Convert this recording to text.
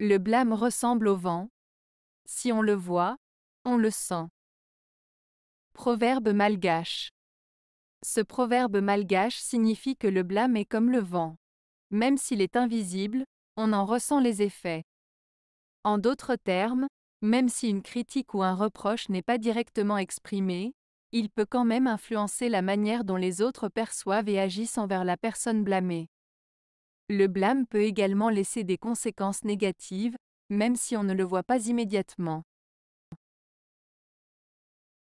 Le blâme ressemble au vent. Si on le voit, on le sent. Proverbe malgache. Ce proverbe malgache signifie que le blâme est comme le vent. Même s'il est invisible, on en ressent les effets. En d'autres termes, même si une critique ou un reproche n'est pas directement exprimé, il peut quand même influencer la manière dont les autres perçoivent et agissent envers la personne blâmée. Le blâme peut également laisser des conséquences négatives, même si on ne le voit pas immédiatement.